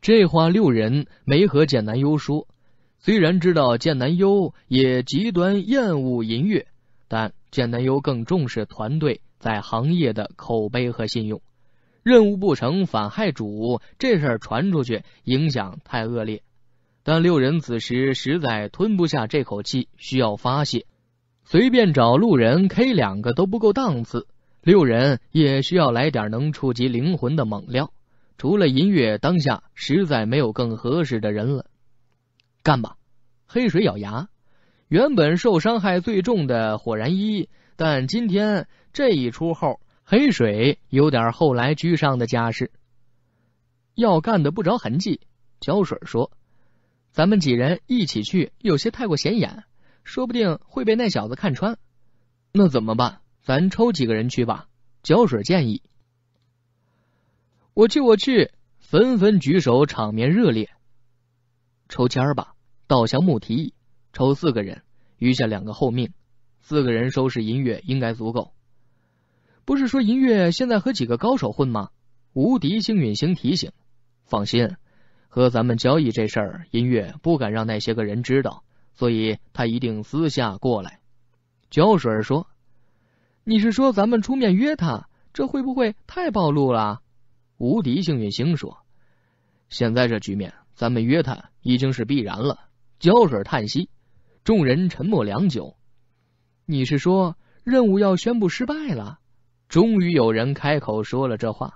这话六人没和剑南幽说，虽然知道剑南幽也极端厌恶银月，但剑南幽更重视团队在行业的口碑和信用。任务不成反害主，这事传出去影响太恶劣。但六人此时实在吞不下这口气，需要发泄，随便找路人 K 两个都不够档次。六人也需要来点能触及灵魂的猛料。除了银月，当下实在没有更合适的人了。干吧，黑水咬牙。原本受伤害最重的火然一，但今天这一出后，黑水有点后来居上的架势。要干的不着痕迹。胶水说：“咱们几人一起去，有些太过显眼，说不定会被那小子看穿。”那怎么办？咱抽几个人去吧。胶水建议。我去，我去，纷纷举手，场面热烈。抽签儿吧，稻香木提议，抽四个人，余下两个候命。四个人收拾音乐应该足够。不是说音乐现在和几个高手混吗？无敌星陨星提醒，放心，和咱们交易这事儿，音乐不敢让那些个人知道，所以他一定私下过来。胶水说：“你是说咱们出面约他？这会不会太暴露了？”无敌幸运星说：“现在这局面，咱们约他已经是必然了。”胶水叹息，众人沉默良久。你是说任务要宣布失败了？终于有人开口说了这话。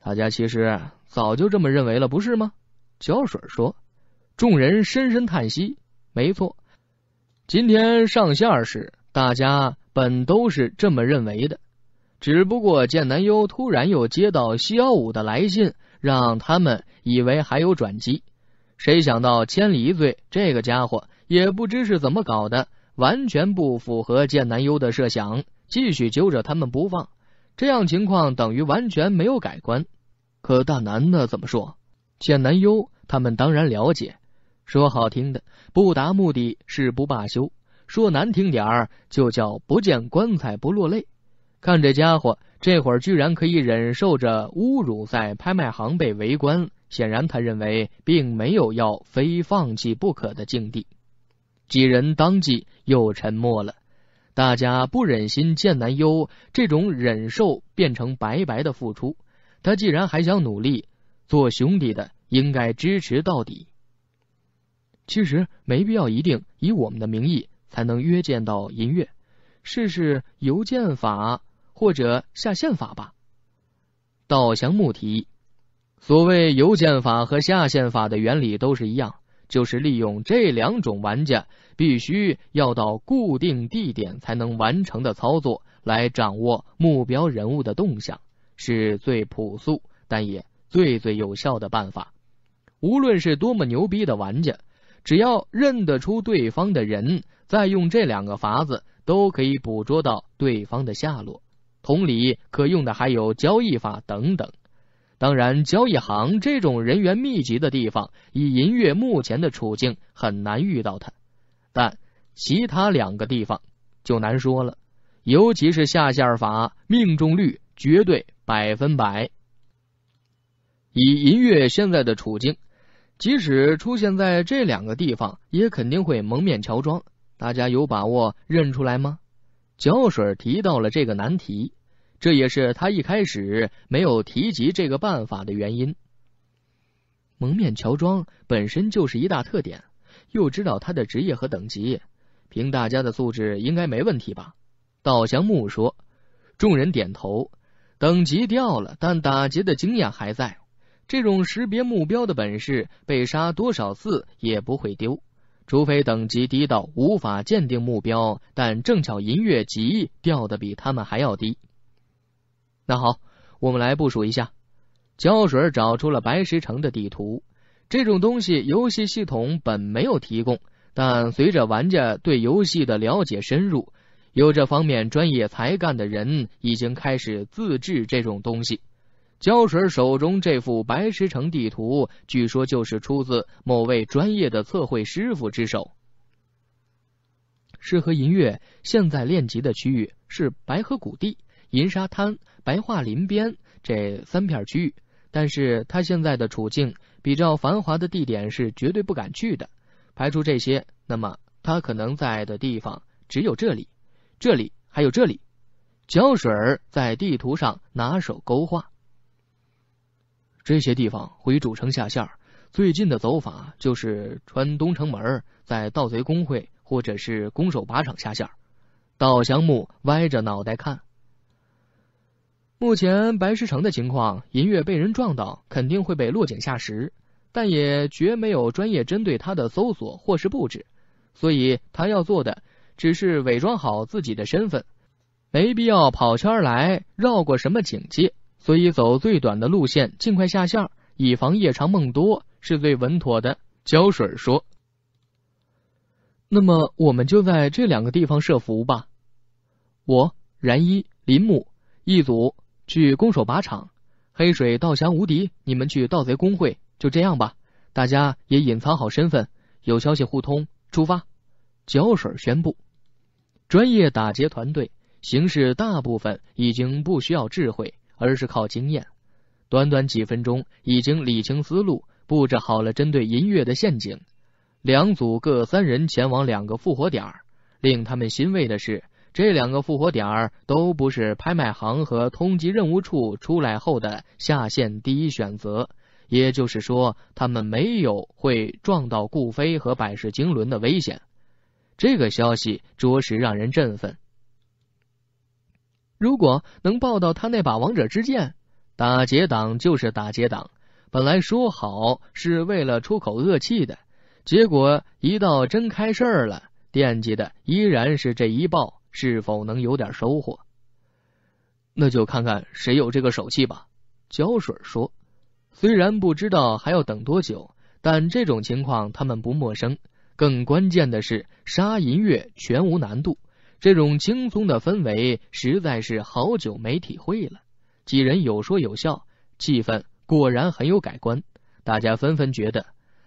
大家其实早就这么认为了，不是吗？胶水说。众人深深叹息。没错，今天上线时，大家本都是这么认为的。只不过剑南幽突然又接到萧五的来信，让他们以为还有转机。谁想到千里一醉这个家伙也不知是怎么搞的，完全不符合剑南幽的设想，继续揪着他们不放。这样情况等于完全没有改观。可大南呢？怎么说？剑南幽他们当然了解。说好听的，不达目的誓不罢休；说难听点儿，就叫不见棺材不落泪。看这家伙，这会儿居然可以忍受着侮辱，在拍卖行被围观。显然，他认为并没有要非放弃不可的境地。几人当即又沉默了。大家不忍心见南优这种忍受变成白白的付出。他既然还想努力，做兄弟的应该支持到底。其实没必要一定以我们的名义才能约见到银月，试试邮件法。或者下线法吧，稻香木提议。所谓邮件法和下线法的原理都是一样，就是利用这两种玩家必须要到固定地点才能完成的操作来掌握目标人物的动向，是最朴素但也最最有效的办法。无论是多么牛逼的玩家，只要认得出对方的人，再用这两个法子，都可以捕捉到对方的下落。同理，可用的还有交易法等等。当然，交易行这种人员密集的地方，以银月目前的处境，很难遇到他。但其他两个地方就难说了，尤其是下线法，命中率绝对百分百。以银月现在的处境，即使出现在这两个地方，也肯定会蒙面乔装。大家有把握认出来吗？胶水提到了这个难题，这也是他一开始没有提及这个办法的原因。蒙面乔装本身就是一大特点，又知道他的职业和等级，凭大家的素质应该没问题吧？稻香木说，众人点头。等级掉了，但打劫的经验还在，这种识别目标的本事，被杀多少次也不会丢。除非等级低到无法鉴定目标，但正巧银月级掉的比他们还要低。那好，我们来部署一下。胶水找出了白石城的地图，这种东西游戏系统本没有提供，但随着玩家对游戏的了解深入，有这方面专业才干的人已经开始自制这种东西。胶水手中这幅白石城地图，据说就是出自某位专业的测绘师傅之手。适合银月现在练级的区域是白河谷地、银沙滩、白桦林边这三片区域。但是他现在的处境，比较繁华的地点是绝对不敢去的。排除这些，那么他可能在的地方只有这里，这里还有这里。胶水在地图上拿手勾画。这些地方回主城下线，最近的走法就是穿东城门，在盗贼工会或者是攻守靶场下线。稻香木歪着脑袋看，目前白石城的情况，银月被人撞到，肯定会被落井下石，但也绝没有专业针对他的搜索或是布置，所以他要做的只是伪装好自己的身份，没必要跑圈来绕过什么警戒。所以走最短的路线，尽快下线，以防夜长梦多，是最稳妥的。胶水说：“那么我们就在这两个地方设伏吧。我、然一、林木一组去攻守靶场，黑水、道翔无敌，你们去盗贼工会。就这样吧，大家也隐藏好身份，有消息互通，出发。”胶水宣布：“专业打劫团队，形式大部分已经不需要智慧。”而是靠经验，短短几分钟已经理清思路，布置好了针对银月的陷阱。两组各三人前往两个复活点儿。令他们欣慰的是，这两个复活点儿都不是拍卖行和通缉任务处出来后的下线第一选择，也就是说，他们没有会撞到顾飞和百世经纶的危险。这个消息着实让人振奋。如果能抱到他那把王者之剑，打劫党就是打劫党。本来说好是为了出口恶气的，结果一到真开事儿了，惦记的依然是这一抱是否能有点收获。那就看看谁有这个手气吧。胶水说：“虽然不知道还要等多久，但这种情况他们不陌生。更关键的是，杀银月全无难度。”这种轻松的氛围实在是好久没体会了。几人有说有笑，气氛果然很有改观。大家纷纷觉得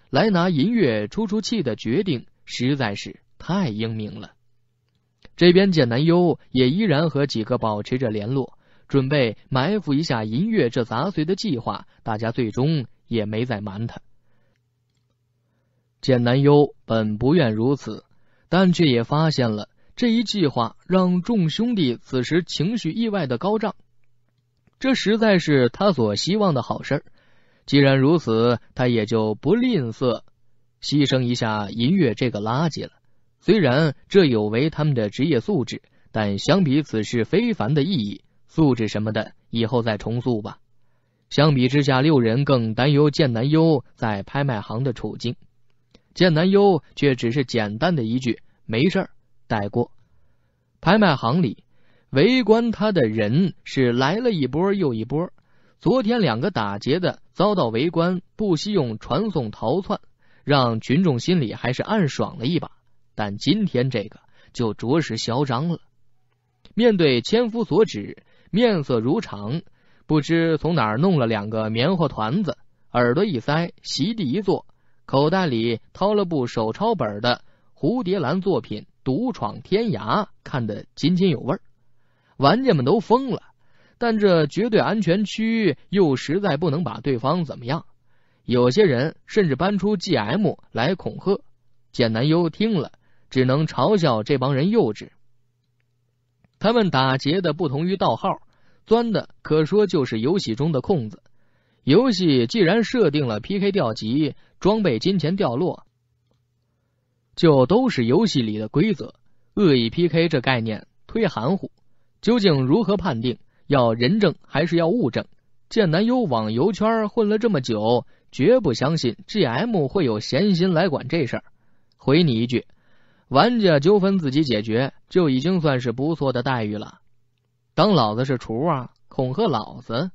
来拿银月出出气的决定实在是太英明了。这边简南优也依然和几个保持着联络，准备埋伏一下银月这杂碎的计划。大家最终也没再瞒他。简南优本不愿如此，但却也发现了。这一计划让众兄弟此时情绪意外的高涨，这实在是他所希望的好事儿。既然如此，他也就不吝啬牺牲一下银月这个垃圾了。虽然这有违他们的职业素质，但相比此事非凡的意义，素质什么的以后再重塑吧。相比之下，六人更担忧剑南优在拍卖行的处境。剑南优却只是简单的一句：“没事。”带过，拍卖行里围观他的人是来了一波又一波。昨天两个打劫的遭到围观，不惜用传送逃窜，让群众心里还是暗爽了一把。但今天这个就着实嚣张了。面对千夫所指，面色如常，不知从哪儿弄了两个棉花团子，耳朵一塞，席地一坐，口袋里掏了部手抄本的蝴蝶兰作品。独闯天涯看得津津有味，玩家们都疯了，但这绝对安全区又实在不能把对方怎么样。有些人甚至搬出 GM 来恐吓简南优，听了只能嘲笑这帮人幼稚。他们打劫的不同于盗号，钻的可说就是游戏中的空子。游戏既然设定了 PK 掉级、装备、金钱掉落。就都是游戏里的规则，恶意 PK 这概念忒含糊，究竟如何判定？要人证还是要物证？剑南幽网游圈混了这么久，绝不相信 GM 会有闲心来管这事儿。回你一句，玩家纠纷自己解决就已经算是不错的待遇了。当老子是厨啊？恐吓老子？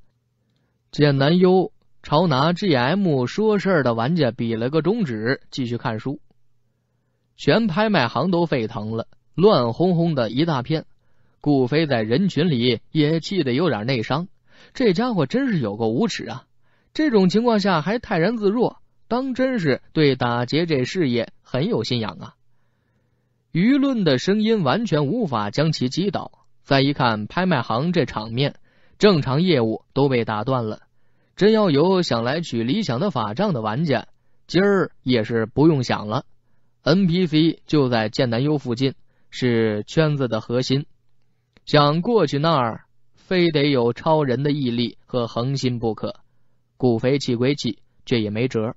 剑南幽朝拿 GM 说事儿的玩家比了个中指，继续看书。全拍卖行都沸腾了，乱哄哄的一大片。顾飞在人群里也气得有点内伤，这家伙真是有个无耻啊！这种情况下还泰然自若，当真是对打劫这事业很有信仰啊！舆论的声音完全无法将其击倒。再一看拍卖行这场面，正常业务都被打断了。真要有想来取理想的法杖的玩家，今儿也是不用想了。NPC 就在剑南优附近，是圈子的核心。想过去那儿，非得有超人的毅力和恒心不可。顾飞气归气，却也没辙，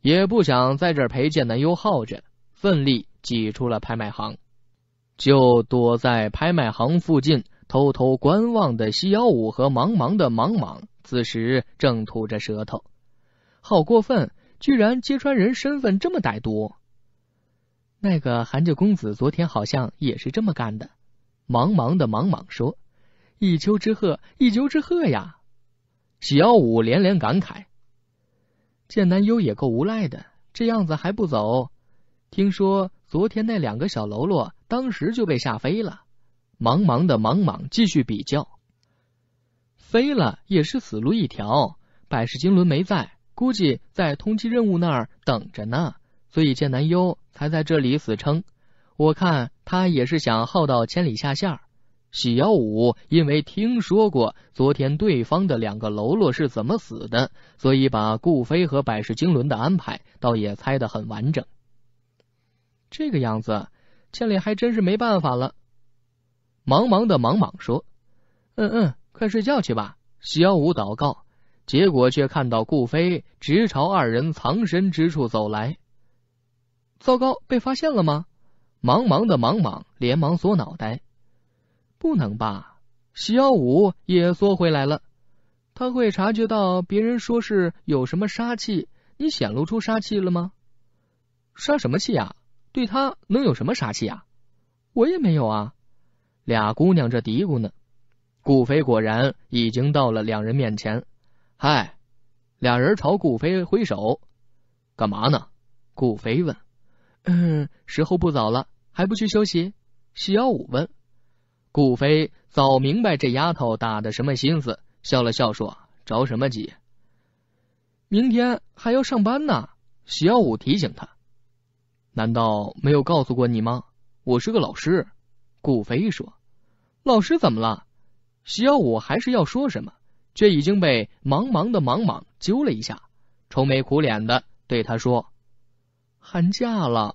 也不想在这儿陪剑南优耗着，奋力挤出了拍卖行，就躲在拍卖行附近偷偷观望的西幺五和茫茫的茫茫，此时正吐着舌头。好过分，居然揭穿人身份这么歹毒！那个韩家公子昨天好像也是这么干的。茫茫的茫茫说：“一丘之貉，一丘之貉呀！”小五连连感慨：“剑南幽也够无赖的，这样子还不走？听说昨天那两个小喽啰当时就被吓飞了。”茫茫的茫茫继续比较：“飞了也是死路一条。百世金轮没在，估计在通缉任务那儿等着呢。所以剑南幽。”才在这里死撑，我看他也是想耗到千里下线。喜幺五因为听说过昨天对方的两个喽啰是怎么死的，所以把顾飞和百世经纶的安排倒也猜得很完整。这个样子，千里还真是没办法了。茫茫的茫茫说：“嗯嗯，快睡觉去吧。”喜幺五祷告，结果却看到顾飞直朝二人藏身之处走来。糟糕，被发现了吗？茫茫的茫茫连忙缩脑袋，不能吧？西耀武也缩回来了。他会察觉到别人说是有什么杀气？你显露出杀气了吗？杀什么气啊？对他能有什么杀气啊？我也没有啊。俩姑娘这嘀咕呢。顾飞果然已经到了两人面前。嗨，俩人朝顾飞挥手。干嘛呢？顾飞问。嗯，时候不早了，还不去休息？徐耀武问。顾飞早明白这丫头打的什么心思，笑了笑说：“着什么急？明天还要上班呢。”徐耀武提醒他。难道没有告诉过你吗？我是个老师。”顾飞说。“老师怎么了？”徐耀武还是要说什么，却已经被茫茫的茫茫揪了一下，愁眉苦脸的对他说。寒假了。